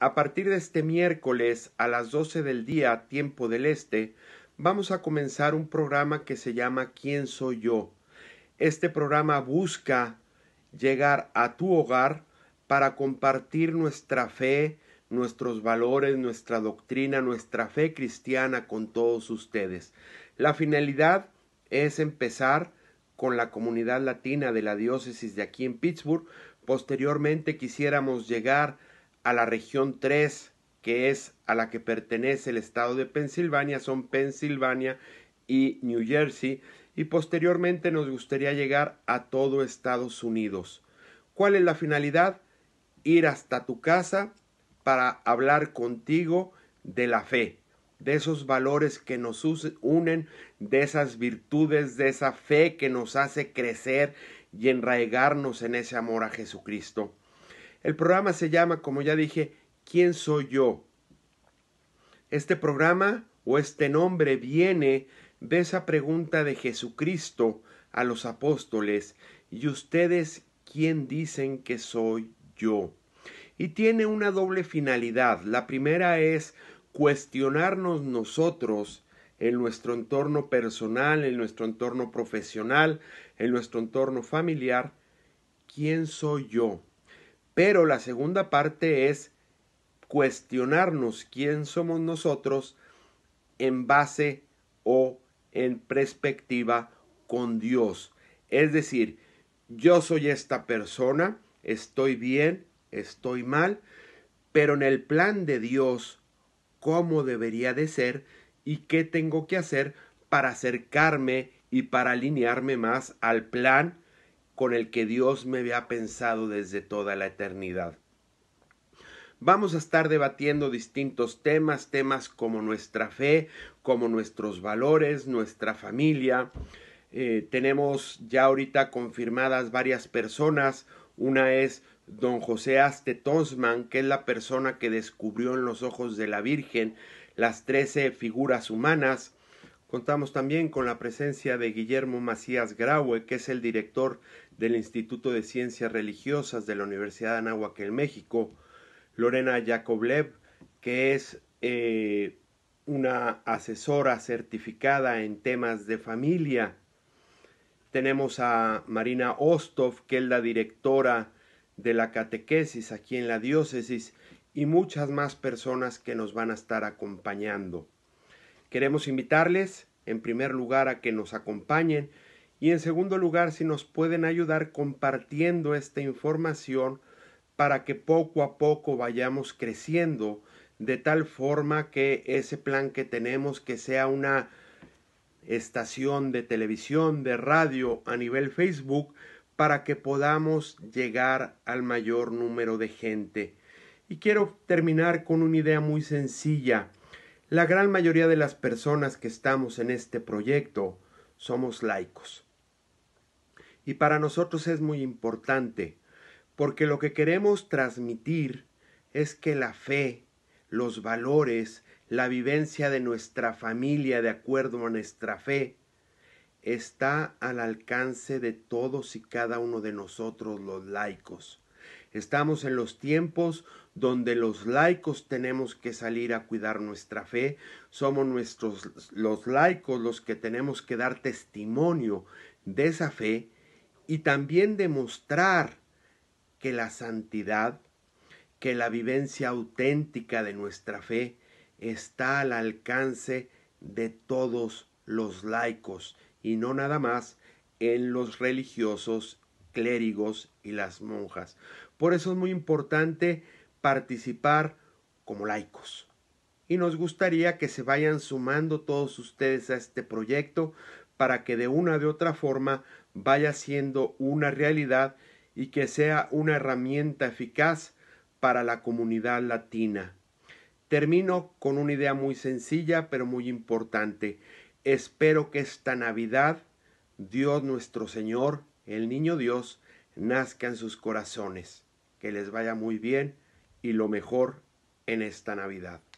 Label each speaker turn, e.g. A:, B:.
A: A partir de este miércoles a las 12 del día, tiempo del este, vamos a comenzar un programa que se llama ¿Quién soy yo? Este programa busca llegar a tu hogar para compartir nuestra fe, nuestros valores, nuestra doctrina, nuestra fe cristiana con todos ustedes. La finalidad es empezar con la comunidad latina de la diócesis de aquí en Pittsburgh. Posteriormente quisiéramos llegar a la región 3, que es a la que pertenece el estado de Pensilvania, son Pensilvania y New Jersey, y posteriormente nos gustaría llegar a todo Estados Unidos. ¿Cuál es la finalidad? Ir hasta tu casa para hablar contigo de la fe, de esos valores que nos unen, de esas virtudes, de esa fe que nos hace crecer y enraigarnos en ese amor a Jesucristo. El programa se llama, como ya dije, ¿Quién soy yo? Este programa o este nombre viene de esa pregunta de Jesucristo a los apóstoles, ¿y ustedes quién dicen que soy yo? Y tiene una doble finalidad. La primera es cuestionarnos nosotros en nuestro entorno personal, en nuestro entorno profesional, en nuestro entorno familiar, ¿quién soy yo? Pero la segunda parte es cuestionarnos quién somos nosotros en base o en perspectiva con Dios. Es decir, yo soy esta persona, estoy bien, estoy mal, pero en el plan de Dios, ¿cómo debería de ser y qué tengo que hacer para acercarme y para alinearme más al plan con el que Dios me había pensado desde toda la eternidad. Vamos a estar debatiendo distintos temas, temas como nuestra fe, como nuestros valores, nuestra familia. Eh, tenemos ya ahorita confirmadas varias personas. Una es don José Aste Tonsman, que es la persona que descubrió en los ojos de la Virgen las trece figuras humanas. Contamos también con la presencia de Guillermo Macías Graue, que es el director del Instituto de Ciencias Religiosas de la Universidad de Anáhuac en México, Lorena Yacoblev, que es eh, una asesora certificada en temas de familia. Tenemos a Marina Ostov, que es la directora de la catequesis aquí en la diócesis, y muchas más personas que nos van a estar acompañando. Queremos invitarles, en primer lugar, a que nos acompañen y en segundo lugar, si nos pueden ayudar compartiendo esta información para que poco a poco vayamos creciendo de tal forma que ese plan que tenemos que sea una estación de televisión, de radio a nivel Facebook, para que podamos llegar al mayor número de gente. Y quiero terminar con una idea muy sencilla. La gran mayoría de las personas que estamos en este proyecto somos laicos. Y para nosotros es muy importante, porque lo que queremos transmitir es que la fe, los valores, la vivencia de nuestra familia de acuerdo a nuestra fe, está al alcance de todos y cada uno de nosotros los laicos. Estamos en los tiempos donde los laicos tenemos que salir a cuidar nuestra fe, somos nuestros los laicos los que tenemos que dar testimonio de esa fe y también demostrar que la santidad, que la vivencia auténtica de nuestra fe está al alcance de todos los laicos y no nada más en los religiosos, clérigos y las monjas. Por eso es muy importante participar como laicos. Y nos gustaría que se vayan sumando todos ustedes a este proyecto para que de una de otra forma vaya siendo una realidad y que sea una herramienta eficaz para la comunidad latina. Termino con una idea muy sencilla pero muy importante. Espero que esta Navidad Dios nuestro Señor, el Niño Dios, nazca en sus corazones. Que les vaya muy bien y lo mejor en esta Navidad.